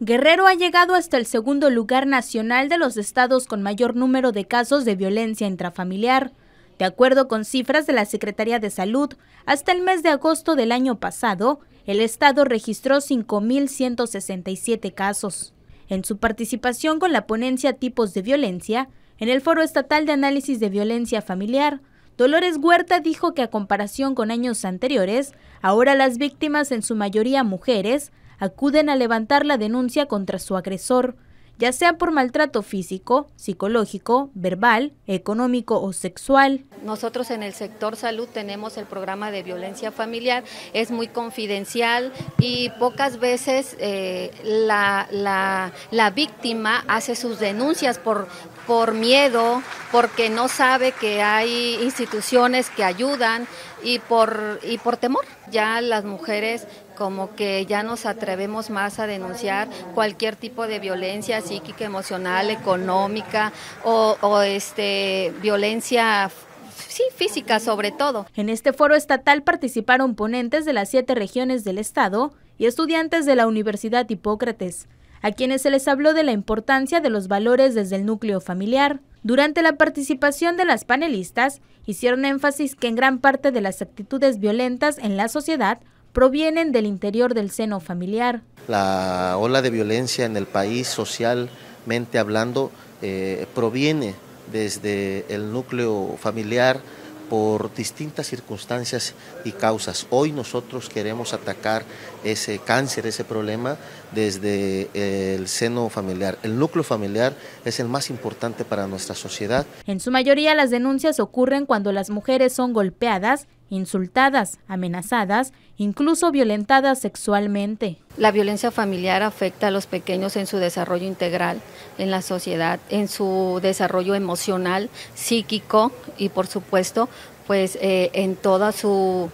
Guerrero ha llegado hasta el segundo lugar nacional de los estados con mayor número de casos de violencia intrafamiliar. De acuerdo con cifras de la Secretaría de Salud, hasta el mes de agosto del año pasado, el estado registró 5.167 casos. En su participación con la ponencia Tipos de Violencia, en el Foro Estatal de Análisis de Violencia Familiar, Dolores Huerta dijo que a comparación con años anteriores, ahora las víctimas, en su mayoría mujeres, acuden a levantar la denuncia contra su agresor, ya sea por maltrato físico, psicológico, verbal, económico o sexual. Nosotros en el sector salud tenemos el programa de violencia familiar, es muy confidencial y pocas veces eh, la, la, la, víctima hace sus denuncias por, por miedo, porque no sabe que hay instituciones que ayudan y por, y por temor. Ya las mujeres como que ya nos atrevemos más a denunciar cualquier tipo de violencia psíquica, emocional, económica o, este, violencia sí, física sobre todo. En este foro estatal participaron ponentes de las siete regiones del estado y estudiantes de la Universidad Hipócrates, a quienes se les habló de la importancia de los valores desde el núcleo familiar. Durante la participación de las panelistas, hicieron énfasis que en gran parte de las actitudes violentas en la sociedad provienen del interior del seno familiar. La ola de violencia en el país, socialmente hablando, eh, proviene desde el núcleo familiar por distintas circunstancias y causas. Hoy nosotros queremos atacar ese cáncer, ese problema desde eh, el seno familiar. El núcleo familiar es el más importante para nuestra sociedad. En su mayoría las denuncias ocurren cuando las mujeres son golpeadas insultadas, amenazadas, incluso violentadas sexualmente. La violencia familiar afecta a los pequeños en su desarrollo integral, en la sociedad, en su desarrollo emocional, psíquico y por supuesto pues eh, en toda su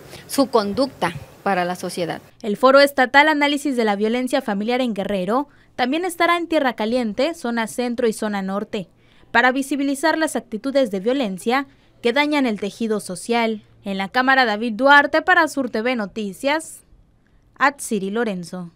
conducta para la sociedad. El Foro Estatal Análisis de la Violencia Familiar en Guerrero también estará en Tierra Caliente, zona centro y zona norte, para visibilizar las actitudes de violencia que dañan el tejido social. En la cámara David Duarte para Sur TV Noticias, Atsiri Lorenzo.